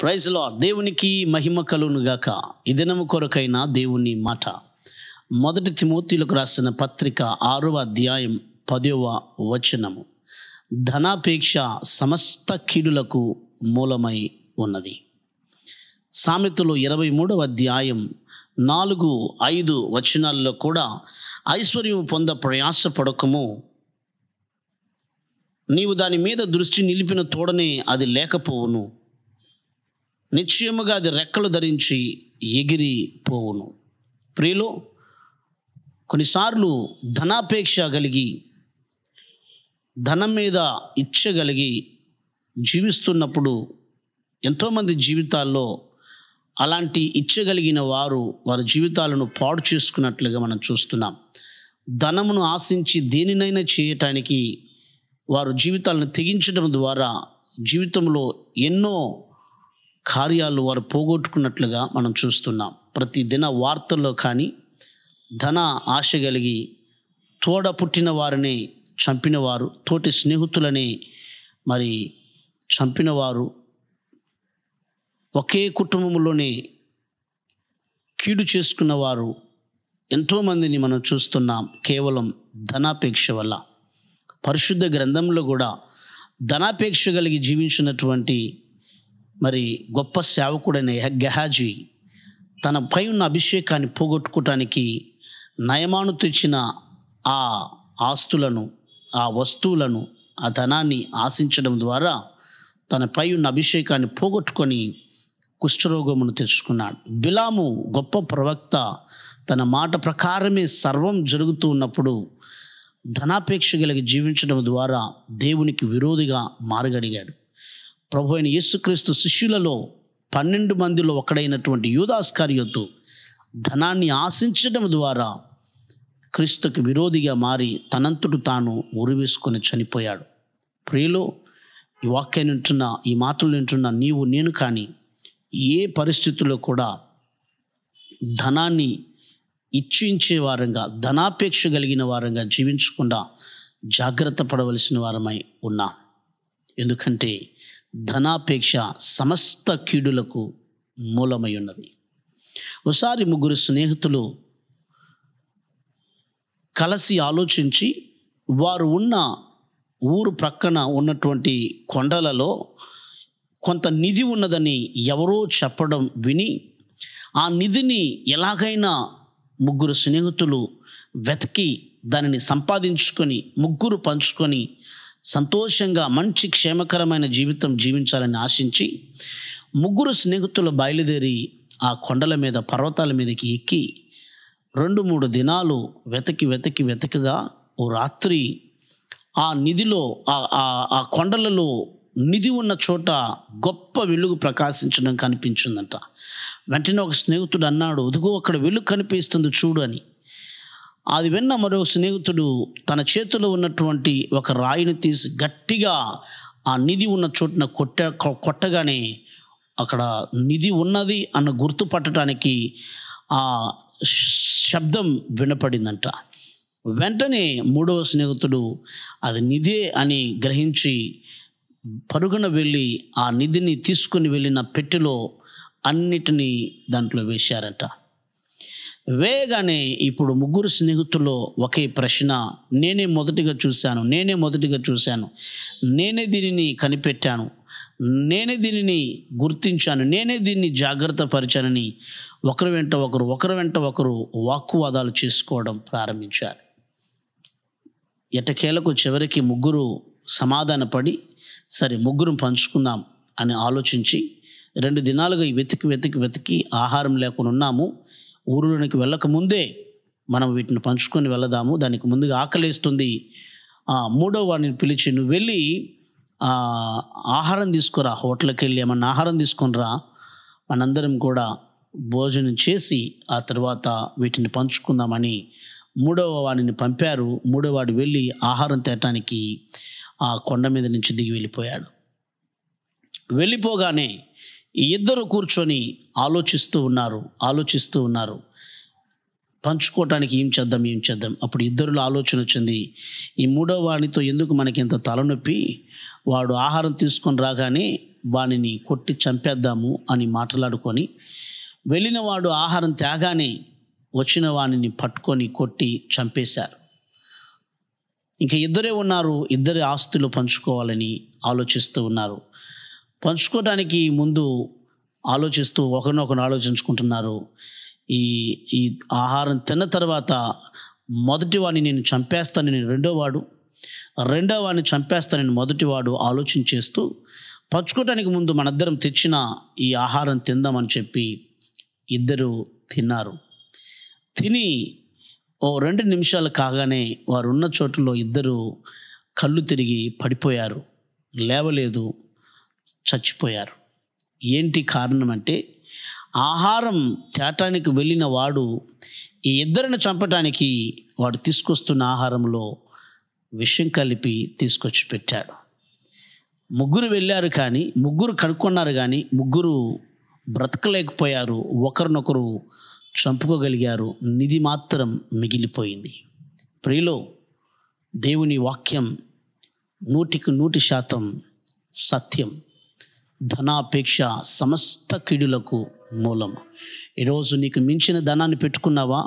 praise లో దేవునికి మహిమ ఈ ఇదనము కొరకైన దేవుని మాట మొదటి తిమోతిలకు రాసిన పత్రిక ఆరవ అధ్యాయం పదవ వచనము ధనాపేక్ష సమస్త కీడులకు మూలమై ఉన్నది సామెతలు ఇరవై మూడవ అధ్యాయం నాలుగు ఐదు వచనాల్లో కూడా ఐశ్వర్యం పొంద ప్రయాస పడకము నీవు దాని మీద దృష్టి నిలిపిన తోడనే అది లేకపోవును నిశ్చయముగా అది రెక్కలు ధరించి ఎగిరి పోవును ప్రియులో కొన్నిసార్లు ధనాపేక్ష కలిగి ధనం మీద ఇచ్చగలిగి జీవిస్తున్నప్పుడు ఎంతోమంది జీవితాల్లో అలాంటి ఇచ్చగలిగిన వారు వారి జీవితాలను పాడు చేసుకున్నట్లుగా మనం చూస్తున్నాం ధనమును ఆశించి దేనినైనా చేయటానికి వారు జీవితాలను తెగించడం ద్వారా జీవితంలో ఎన్నో కార్యాలు వారు పోగొట్టుకున్నట్లుగా మనం చూస్తున్నాం ప్రతి దిన వార్తల్లో కానీ ధన ఆశ కలిగి తోడ పుట్టిన వారిని చంపినవారు తోటి స్నేహితులని మరి చంపినవారు ఒకే కుటుంబంలోనే కీడు చేసుకున్నవారు ఎంతోమందిని మనం చూస్తున్నాం కేవలం ధనాపేక్ష వల్ల పరిశుద్ధ గ్రంథంలో కూడా ధనాపేక్ష కలిగి జీవించినటువంటి మరి గొప్ప సేవకుడైన గెహాజీ తన పై ఉన్న అభిషేకాన్ని పోగొట్టుకోవటానికి నయమాను తెచ్చిన ఆ ఆస్తులను ఆ వస్తువులను ఆ ధనాన్ని ఆశించడం ద్వారా తన పై ఉన్న అభిషేకాన్ని పోగొట్టుకొని కుష్ఠరోగమును తెచ్చుకున్నాడు బిలాము గొప్ప ప్రవక్త తన మాట ప్రకారమే సర్వం జరుగుతూ ఉన్నప్పుడు ధనాపేక్ష కలిగి జీవించడం ద్వారా దేవునికి విరోధిగా మారగడిగాడు ప్రభు అయిన యేసుక్రీస్తు శిష్యులలో పన్నెండు మందిలో ఒకడైనటువంటి యూదాస్కార్యోతు ధనాన్ని ఆశించడం ద్వారా క్రీస్తుకు విరోధిగా మారి తనంతుడు తాను ఉరివేసుకొని చనిపోయాడు ప్రియులు ఈ వాక్యం వింటున్న ఈ మాటలు వింటున్న నీవు నేను కానీ ఏ పరిస్థితుల్లో కూడా ధనాన్ని ఇచ్చించే వారంగా ధనాపేక్ష కలిగిన వారంగా జీవించకుండా జాగ్రత్త పడవలసిన వారమై ఉన్నా ఎందుకంటే ధనాపేక్ష సమస్త కీడులకు మూలమై ఉన్నది ఒకసారి ముగ్గురు స్నేహితులు కలిసి ఆలోచించి వారు ఉన్న ఊరు ప్రక్కన ఉన్నటువంటి కొండలలో కొంత నిధి ఉన్నదని ఎవరో చెప్పడం విని ఆ నిధిని ఎలాగైనా ముగ్గురు స్నేహితులు వెతికి దానిని సంపాదించుకొని ముగ్గురు పంచుకొని సంతోషంగా మంచి క్షేమకరమైన జీవితం జీవించాలని ఆశించి ముగ్గురు స్నేహితులు బయలుదేరి ఆ కొండల మీద పర్వతాల మీదకి ఎక్కి రెండు మూడు దినాలు వెతకి వెతకి వెతకగా ఓ రాత్రి ఆ నిధిలో ఆ కొండలలో నిధి ఉన్న చోట గొప్ప వెలుగు ప్రకాశించడం కనిపించిందంట వెంటనే ఒక స్నేహితుడు అన్నాడు ఉదుగు అక్కడ వెలుగు కనిపిస్తుంది చూడు అని అది విన్న మరో స్నేహితుడు తన చేతిలో ఉన్నటువంటి ఒక రాయిని తీసి గట్టిగా ఆ నిధి ఉన్న చోటున కొట్ట కొట్టగానే అక్కడ నిధి ఉన్నది అన్న గుర్తుపట్టడానికి ఆ శబ్దం వినపడిందంట వెంటనే మూడవ స్నేహితుడు అది నిధే అని గ్రహించి పరుగున వెళ్ళి ఆ నిధిని తీసుకుని వెళ్ళిన పెట్టెలో అన్నిటినీ దాంట్లో వేశారంట వేగానే ఇప్పుడు ముగ్గురు స్నేహితుల్లో ఒకే ప్రశ్న నేనే మొదటిగా చూశాను నేనే మొదటిగా చూశాను నేనే దీనిని కనిపెట్టాను నేనే దీనిని గుర్తించాను నేనే దీన్ని జాగ్రత్త పరిచానని ఒకరి వెంట ఒకరు ఒకరి వెంట ఒకరు వాక్కువాదాలు చేసుకోవడం ప్రారంభించారు ఎటకేలకు చివరికి ముగ్గురు సమాధానపడి సరే ముగ్గురం పంచుకుందాం అని ఆలోచించి రెండు దినాలుగా వెతికి వెతికి వెతికి ఆహారం లేకుండా ఉన్నాము ఊరిలోనికి వెళ్ళక ముందే మనం వీటిని పంచుకొని వెళ్దాము దానికి ముందుగా ఆకలిస్తుంది మూడో వాడిని పిలిచి నువ్వు వెళ్ళి ఆహారం తీసుకురా హోటల్కి వెళ్ళి ఏమన్నా ఆహారం తీసుకునిరా మనందరం కూడా భోజనం చేసి ఆ తర్వాత వీటిని పంచుకుందామని మూడవ వాడిని పంపారు మూడో వాడు వెళ్ళి ఆహారం తేటానికి ఆ కొండ మీద నుంచి దిగి వెళ్ళిపోయాడు వెళ్ళిపోగానే ఇద్దరు కూర్చొని ఆలోచిస్తూ ఉన్నారు ఆలోచిస్తూ ఉన్నారు పంచుకోవటానికి ఏం చేద్దాం ఏం చేద్దాం అప్పుడు ఇద్దరులో ఆలోచన వచ్చింది ఈ మూడో వాడితో ఎందుకు మనకి ఇంత తలనొప్పి వాడు ఆహారం తీసుకొని రాగానే వానిని కొట్టి చంపేద్దాము అని మాట్లాడుకొని వెళ్ళిన వాడు ఆహారం తేగానే వచ్చిన వానిని పట్టుకొని కొట్టి చంపేశారు ఇంకా ఇద్దరే ఉన్నారు ఇద్దరి ఆస్తులు పంచుకోవాలని ఆలోచిస్తూ ఉన్నారు పంచుకోవడానికి ముందు ఆలోచిస్తూ ఒకరినొకరు ఆలోచించుకుంటున్నారు ఈ ఈ ఆహారం తిన్న తర్వాత మొదటి వాడిని నేను చంపేస్తాను నేను రెండోవాడు రెండో వాడిని వాడు మొదటివాడు ఆలోచించేస్తూ పంచుకోవటానికి ముందు మనద్దరం తెచ్చిన ఈ ఆహారం తిందామని చెప్పి ఇద్దరు తిన్నారు తిని ఓ రెండు నిమిషాలు కాగానే వారున్న చోటులో ఇద్దరు కళ్ళు తిరిగి పడిపోయారు లేవలేదు చచ్చిపోయారు ఏంటి కారణం అంటే ఆహారం తేటానికి వెళ్ళిన వాడు ఈ ఇద్దరిని చంపటానికి వాడు తీసుకొస్తున్న ఆహారంలో విషయం కలిపి తీసుకొచ్చి పెట్టాడు ముగ్గురు వెళ్ళారు కానీ ముగ్గురు కనుక్కున్నారు కానీ ముగ్గురు బ్రతకలేకపోయారు ఒకరినొకరు చంపుకోగలిగారు నిధి మాత్రం మిగిలిపోయింది ప్రియులో దేవుని వాక్యం నూటికి నూటి శాతం సత్యం ధనాపేక్ష సమస్త కీడులకు మూలం ఈరోజు నీకు మించిన ధనాన్ని పెట్టుకున్నావా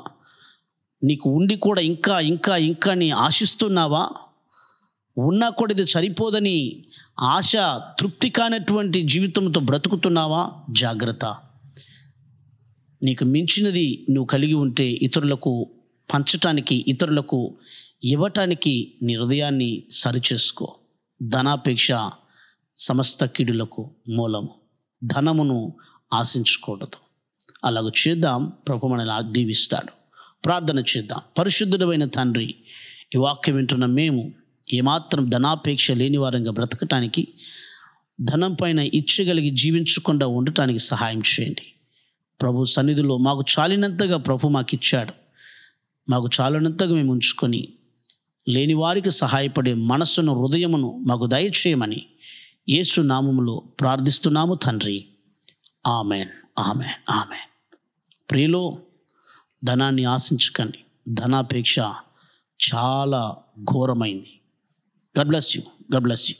నీకు ఉండి కూడా ఇంకా ఇంకా ఇంకా నీ ఆశిస్తున్నావా ఉన్నా కూడా ఇది సరిపోదని ఆశ తృప్తి కానటువంటి జీవితంతో బ్రతుకుతున్నావా జాగ్రత్త నీకు మించినది నువ్వు కలిగి ఉంటే ఇతరులకు పంచటానికి ఇతరులకు ఇవ్వటానికి నీ హృదయాన్ని సరిచేసుకో ధనాపేక్ష సమస్త కిడులకు మూలము ధనమును ఆశించకూడదు అలాగ చేద్దాం ప్రభు మనల్ని దీవిస్తాడు ప్రార్థన చేద్దాం పరిశుద్ధుడమైన తండ్రి ఈ వాక్యం వింటున్న మేము ఏమాత్రం ధనాపేక్ష లేని వారంగా బ్రతకటానికి ధనం పైన ఇచ్చగలిగి జీవించకుండా ఉండటానికి సహాయం చేయండి ప్రభు సన్నిధిలో మాకు చాలినంతగా ప్రభు మాకు ఇచ్చాడు మాకు చాలినంతగా మేము ఉంచుకొని లేని వారికి సహాయపడే మనస్సును హృదయమును మాకు దయచేయమని యేసు నామములో ప్రార్థిస్తున్నాము తండ్రి ఆమెన్ ఆమె ఆమె ప్రియులో ధనాన్ని ఆశించకండి ధనాపేక్ష చాలా ఘోరమైంది God bless you God you